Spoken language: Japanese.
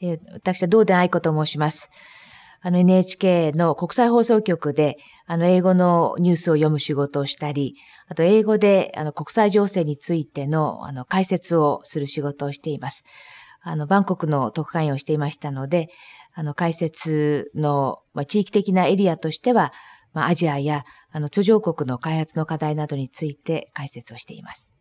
え私は道田愛子と申します。あの NHK の国際放送局で、あの英語のニュースを読む仕事をしたり、あと英語であの国際情勢についてのあの解説をする仕事をしています。あの、バンコクの特派員をしていましたので、あの、解説の、まあ、地域的なエリアとしては、まあ、アジアや、あの、途上国の開発の課題などについて解説をしています。